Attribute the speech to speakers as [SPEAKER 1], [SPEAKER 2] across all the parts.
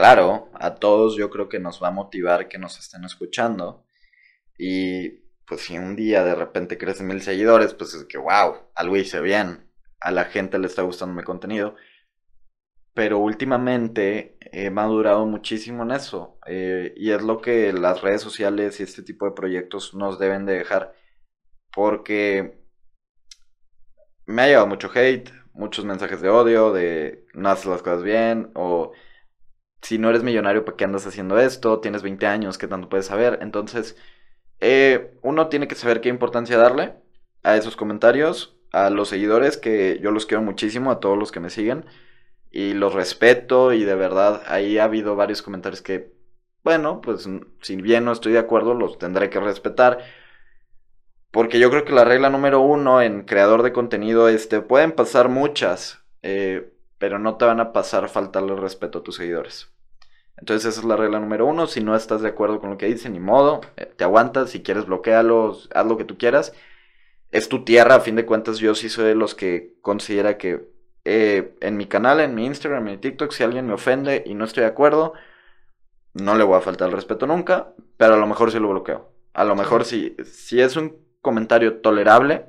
[SPEAKER 1] claro, a todos yo creo que nos va a motivar que nos estén escuchando. Y pues si un día de repente crecen mil seguidores, pues es que, wow, algo hice bien, a la gente le está gustando mi contenido. Pero últimamente he madurado muchísimo en eso. Eh, y es lo que las redes sociales y este tipo de proyectos nos deben de dejar. Porque me ha llevado mucho hate, muchos mensajes de odio, de no haces las cosas bien, o si no eres millonario, ¿para qué andas haciendo esto? Tienes 20 años, ¿qué tanto puedes saber? Entonces, eh, uno tiene que saber qué importancia darle a esos comentarios, a los seguidores, que yo los quiero muchísimo, a todos los que me siguen, y los respeto, y de verdad, ahí ha habido varios comentarios que, bueno, pues si bien no estoy de acuerdo, los tendré que respetar. Porque yo creo que la regla número uno en creador de contenido este, pueden pasar muchas, eh, pero no te van a pasar faltarle respeto a tus seguidores. Entonces esa es la regla número uno. Si no estás de acuerdo con lo que dice ni modo, eh, te aguantas. Si quieres, bloquealos, haz lo que tú quieras. Es tu tierra, a fin de cuentas, yo sí soy de los que considera que eh, en mi canal, en mi Instagram, en mi TikTok, si alguien me ofende y no estoy de acuerdo, no le voy a faltar el respeto nunca, pero a lo mejor sí lo bloqueo. A lo mejor si, si es un comentario tolerable,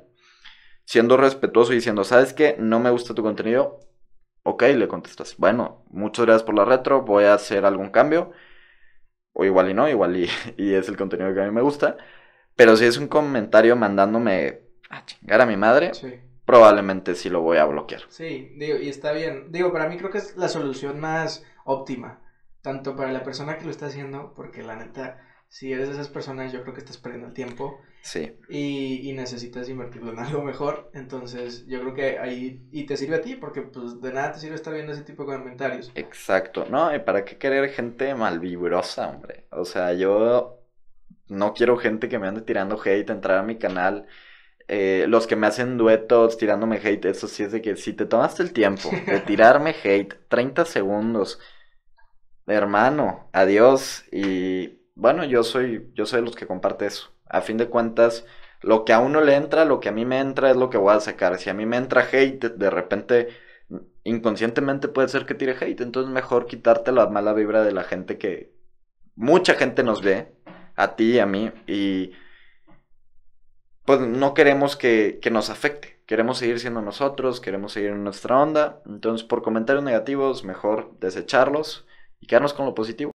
[SPEAKER 1] siendo respetuoso y diciendo, ¿sabes qué? No me gusta tu contenido, Ok, le contestas, bueno, muchas gracias por la retro, voy a hacer algún cambio. O igual y no, igual y, y es el contenido que a mí me gusta. Pero si es un comentario mandándome a chingar a mi madre, probablemente sí lo voy a bloquear.
[SPEAKER 2] Sí, digo, y está bien. Digo, para mí creo que es la solución más óptima. Tanto para la persona que lo está haciendo, porque la neta si eres de esas personas, yo creo que estás perdiendo el tiempo. Sí. Y, y, necesitas invertirlo en algo mejor. Entonces, yo creo que ahí. Y te sirve a ti, porque pues de nada te sirve estar viendo ese tipo de comentarios.
[SPEAKER 1] Exacto. No, ¿y para qué querer gente malvibrosa, hombre? O sea, yo no quiero gente que me ande tirando hate, entrar a mi canal. Eh, los que me hacen duetos tirándome hate, eso sí es de que si te tomaste el tiempo de tirarme hate 30 segundos, hermano, adiós y bueno, yo soy, yo soy de los que comparte eso. A fin de cuentas, lo que a uno le entra, lo que a mí me entra es lo que voy a sacar. Si a mí me entra hate, de repente, inconscientemente puede ser que tire hate. Entonces mejor quitarte la mala vibra de la gente que mucha gente nos ve, a ti y a mí, y pues no queremos que, que nos afecte. Queremos seguir siendo nosotros, queremos seguir en nuestra onda. Entonces por comentarios negativos, mejor desecharlos y quedarnos con lo positivo.